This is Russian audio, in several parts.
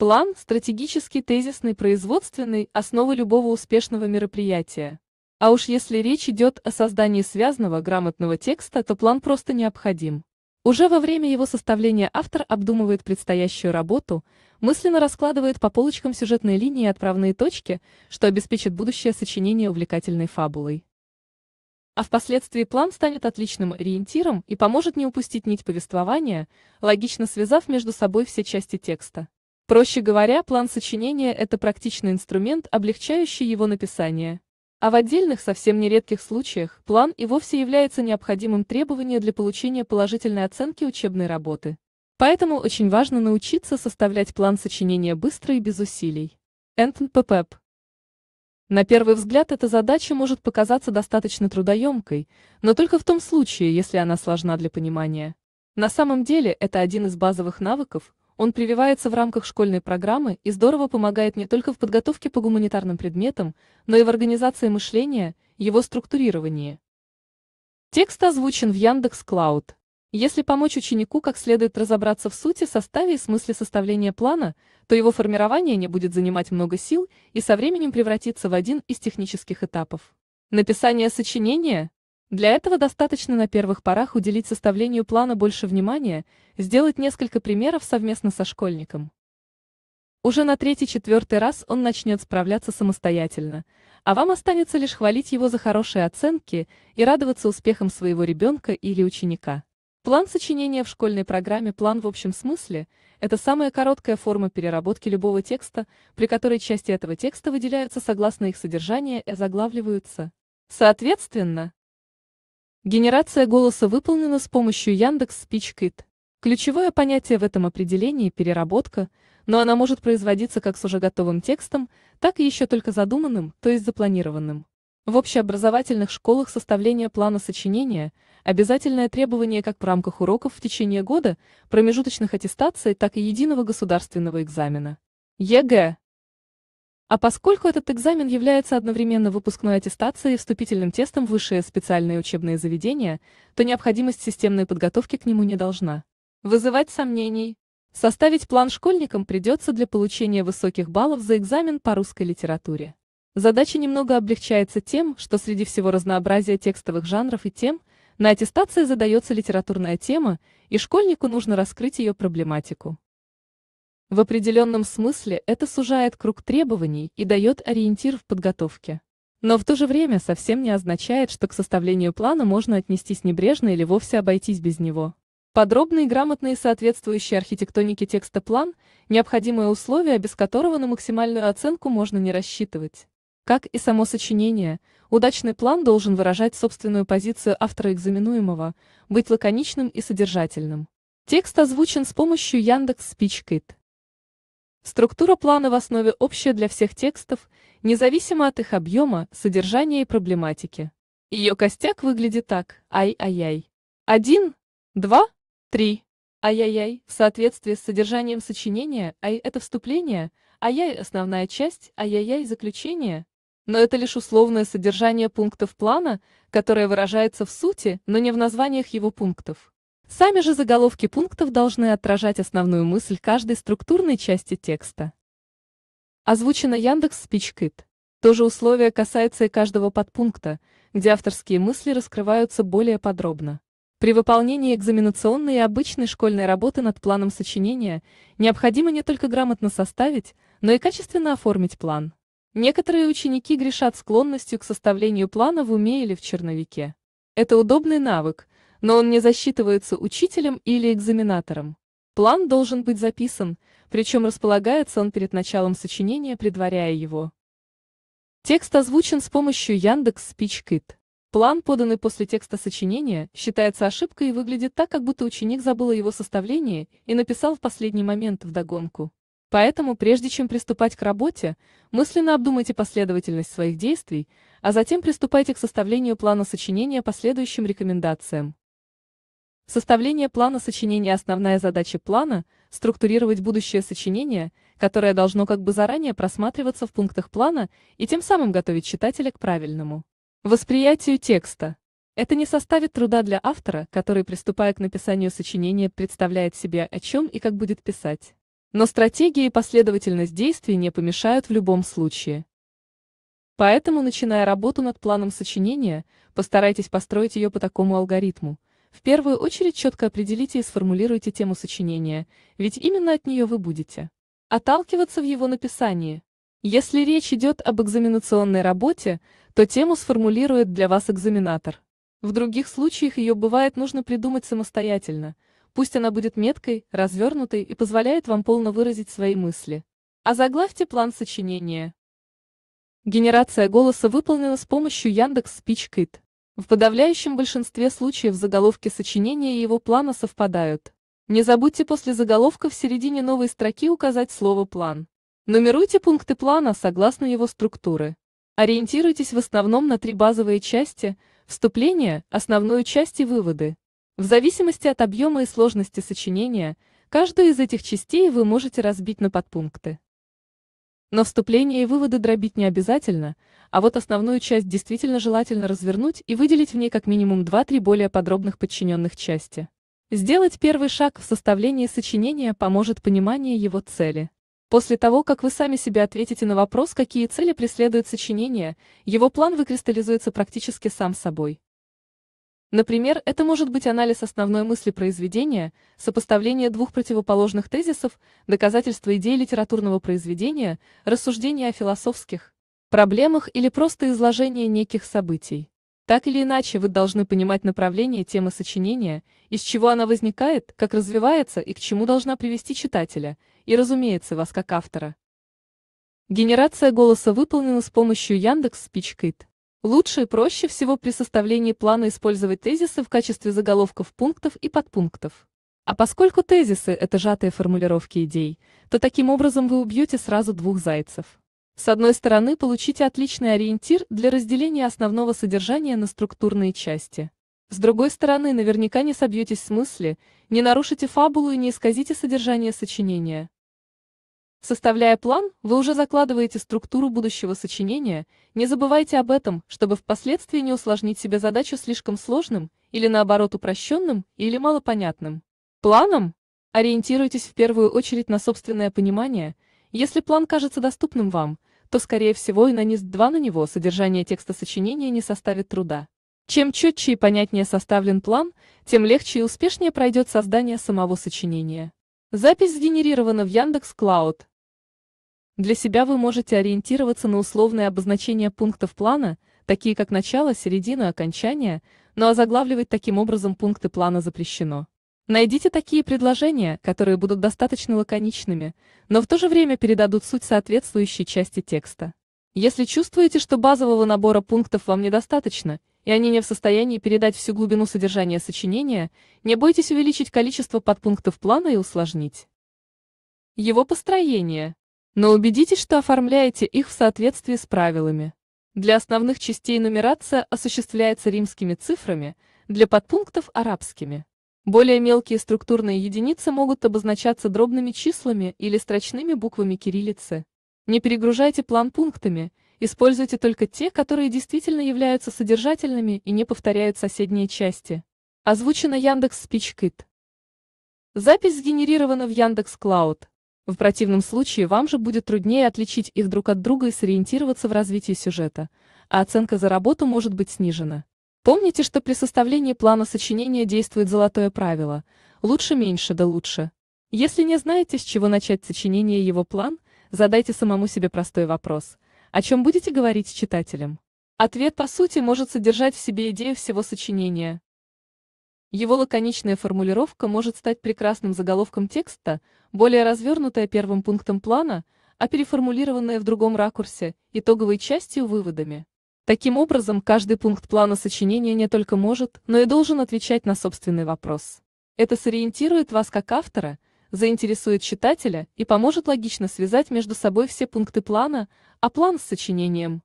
План – стратегический, тезисный, производственный, основа любого успешного мероприятия. А уж если речь идет о создании связанного, грамотного текста, то план просто необходим. Уже во время его составления автор обдумывает предстоящую работу, мысленно раскладывает по полочкам сюжетные линии и отправные точки, что обеспечит будущее сочинение увлекательной фабулой. А впоследствии план станет отличным ориентиром и поможет не упустить нить повествования, логично связав между собой все части текста. Проще говоря, план сочинения – это практичный инструмент, облегчающий его написание. А в отдельных, совсем нередких случаях, план и вовсе является необходимым требованием для получения положительной оценки учебной работы. Поэтому очень важно научиться составлять план сочинения быстро и без усилий. НППП. На первый взгляд эта задача может показаться достаточно трудоемкой, но только в том случае, если она сложна для понимания. На самом деле это один из базовых навыков, он прививается в рамках школьной программы и здорово помогает не только в подготовке по гуманитарным предметам, но и в организации мышления, его структурировании. Текст озвучен в Яндекс Клауд. Если помочь ученику как следует разобраться в сути, составе и смысле составления плана, то его формирование не будет занимать много сил и со временем превратится в один из технических этапов. Написание сочинения для этого достаточно на первых порах уделить составлению плана больше внимания, сделать несколько примеров совместно со школьником. Уже на третий-четвертый раз он начнет справляться самостоятельно, а вам останется лишь хвалить его за хорошие оценки и радоваться успехам своего ребенка или ученика. План сочинения в школьной программе «План в общем смысле» — это самая короткая форма переработки любого текста, при которой части этого текста выделяются согласно их содержанию и заглавливаются. Соответственно, Генерация голоса выполнена с помощью Яндекс Speech Ключевое понятие в этом определении – переработка, но она может производиться как с уже готовым текстом, так и еще только задуманным, то есть запланированным. В общеобразовательных школах составление плана сочинения – обязательное требование как в рамках уроков в течение года, промежуточных аттестаций, так и единого государственного экзамена. ЕГЭ а поскольку этот экзамен является одновременно выпускной аттестацией и вступительным тестом в высшие специальные учебные заведения, то необходимость системной подготовки к нему не должна вызывать сомнений. Составить план школьникам придется для получения высоких баллов за экзамен по русской литературе. Задача немного облегчается тем, что среди всего разнообразия текстовых жанров и тем, на аттестации задается литературная тема, и школьнику нужно раскрыть ее проблематику. В определенном смысле это сужает круг требований и дает ориентир в подготовке. Но в то же время совсем не означает, что к составлению плана можно отнестись небрежно или вовсе обойтись без него. Подробный грамотный и соответствующий архитектонике текста план – необходимое условие, без которого на максимальную оценку можно не рассчитывать. Как и само сочинение, удачный план должен выражать собственную позицию автора экзаменуемого, быть лаконичным и содержательным. Текст озвучен с помощью Яндекс Спичкит. Структура плана в основе общая для всех текстов, независимо от их объема, содержания и проблематики. Ее костяк выглядит так, ай-ай-ай. один, два, три, Ай-яй-яй, в соответствии с содержанием сочинения, ай – это вступление, ай-яй – основная часть, ай-яй-яй – заключение. Но это лишь условное содержание пунктов плана, которое выражается в сути, но не в названиях его пунктов. Сами же заголовки пунктов должны отражать основную мысль каждой структурной части текста. Озвучено Яндекс Спичкит. То же условие касается и каждого подпункта, где авторские мысли раскрываются более подробно. При выполнении экзаменационной и обычной школьной работы над планом сочинения необходимо не только грамотно составить, но и качественно оформить план. Некоторые ученики грешат склонностью к составлению плана в уме или в черновике. Это удобный навык, но он не засчитывается учителем или экзаменатором. План должен быть записан, причем располагается он перед началом сочинения, предваряя его. Текст озвучен с помощью Яндекс Speechkit. План, поданный после текста сочинения, считается ошибкой и выглядит так, как будто ученик забыл о его составлении и написал в последний момент вдогонку. Поэтому, прежде чем приступать к работе, мысленно обдумайте последовательность своих действий, а затем приступайте к составлению плана сочинения по следующим рекомендациям. Составление плана сочинения Основная задача плана – структурировать будущее сочинение, которое должно как бы заранее просматриваться в пунктах плана и тем самым готовить читателя к правильному восприятию текста. Это не составит труда для автора, который, приступая к написанию сочинения, представляет себе, о чем и как будет писать. Но стратегия и последовательность действий не помешают в любом случае. Поэтому, начиная работу над планом сочинения, постарайтесь построить ее по такому алгоритму – в первую очередь четко определите и сформулируйте тему сочинения, ведь именно от нее вы будете отталкиваться в его написании. Если речь идет об экзаменационной работе, то тему сформулирует для вас экзаменатор. В других случаях ее бывает нужно придумать самостоятельно, пусть она будет меткой, развернутой и позволяет вам полно выразить свои мысли. А заглавьте план сочинения. Генерация голоса выполнена с помощью Яндекс Спичкит. В подавляющем большинстве случаев заголовки сочинения и его плана совпадают. Не забудьте после заголовка в середине новой строки указать слово «план». Нумеруйте пункты плана согласно его структуры. Ориентируйтесь в основном на три базовые части – вступление, основную часть и выводы. В зависимости от объема и сложности сочинения, каждую из этих частей вы можете разбить на подпункты. Но вступление и выводы дробить не обязательно, а вот основную часть действительно желательно развернуть и выделить в ней как минимум 2-3 более подробных подчиненных части. Сделать первый шаг в составлении сочинения поможет понимание его цели. После того, как вы сами себе ответите на вопрос, какие цели преследует сочинение, его план выкристаллизуется практически сам собой. Например, это может быть анализ основной мысли произведения, сопоставление двух противоположных тезисов, доказательство идей литературного произведения, рассуждение о философских проблемах или просто изложение неких событий. Так или иначе, вы должны понимать направление темы сочинения, из чего она возникает, как развивается и к чему должна привести читателя, и, разумеется, вас как автора. Генерация голоса выполнена с помощью Яндекс Спичкит. Лучше и проще всего при составлении плана использовать тезисы в качестве заголовков пунктов и подпунктов. А поскольку тезисы – это сжатые формулировки идей, то таким образом вы убьете сразу двух зайцев. С одной стороны, получите отличный ориентир для разделения основного содержания на структурные части. С другой стороны, наверняка не собьетесь с мысли, не нарушите фабулу и не исказите содержание сочинения. Составляя план, вы уже закладываете структуру будущего сочинения, не забывайте об этом, чтобы впоследствии не усложнить себе задачу слишком сложным, или наоборот упрощенным, или малопонятным. Планом? Ориентируйтесь в первую очередь на собственное понимание. Если план кажется доступным вам, то, скорее всего, и на низ 2 на него содержание текста сочинения не составит труда. Чем четче и понятнее составлен план, тем легче и успешнее пройдет создание самого сочинения. Запись сгенерирована в Яндекс.Клауд. Для себя вы можете ориентироваться на условные обозначения пунктов плана, такие как начало, середина, окончание, но озаглавливать таким образом пункты плана запрещено. Найдите такие предложения, которые будут достаточно лаконичными, но в то же время передадут суть соответствующей части текста. Если чувствуете, что базового набора пунктов вам недостаточно, и они не в состоянии передать всю глубину содержания сочинения, не бойтесь увеличить количество подпунктов плана и усложнить его построение но убедитесь, что оформляете их в соответствии с правилами. Для основных частей нумерация осуществляется римскими цифрами, для подпунктов – арабскими. Более мелкие структурные единицы могут обозначаться дробными числами или строчными буквами кириллицы. Не перегружайте план пунктами, используйте только те, которые действительно являются содержательными и не повторяют соседние части. Озвучено Яндекс Спичкит. Запись сгенерирована в Яндекс Клауд. В противном случае вам же будет труднее отличить их друг от друга и сориентироваться в развитии сюжета, а оценка за работу может быть снижена. Помните, что при составлении плана сочинения действует золотое правило «лучше меньше да лучше». Если не знаете, с чего начать сочинение его план, задайте самому себе простой вопрос «О чем будете говорить с читателем?». Ответ, по сути, может содержать в себе идею всего сочинения, его лаконичная формулировка может стать прекрасным заголовком текста, более развернутая первым пунктом плана, а переформулированная в другом ракурсе, итоговой частью выводами. Таким образом, каждый пункт плана сочинения не только может, но и должен отвечать на собственный вопрос. Это сориентирует вас как автора, заинтересует читателя и поможет логично связать между собой все пункты плана, а план с сочинением,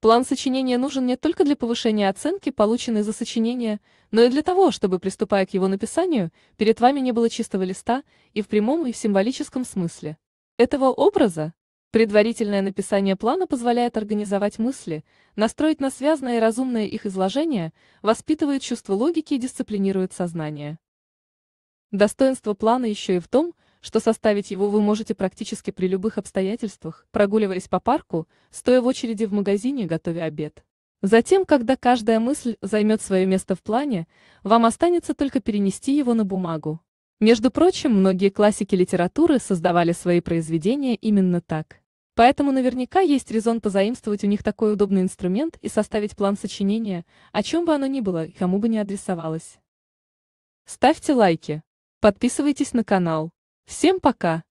План сочинения нужен не только для повышения оценки, полученной за сочинение, но и для того, чтобы, приступая к его написанию, перед вами не было чистого листа и в прямом и в символическом смысле. Этого образа предварительное написание плана позволяет организовать мысли, настроить на связное и разумное их изложение, воспитывает чувство логики и дисциплинирует сознание. Достоинство плана еще и в том, что составить его вы можете практически при любых обстоятельствах, прогуливаясь по парку, стоя в очереди в магазине, готовя обед. Затем, когда каждая мысль займет свое место в плане, вам останется только перенести его на бумагу. Между прочим, многие классики литературы создавали свои произведения именно так. Поэтому наверняка есть резон позаимствовать у них такой удобный инструмент и составить план сочинения, о чем бы оно ни было и кому бы ни адресовалось. Ставьте лайки. Подписывайтесь на канал. Всем пока!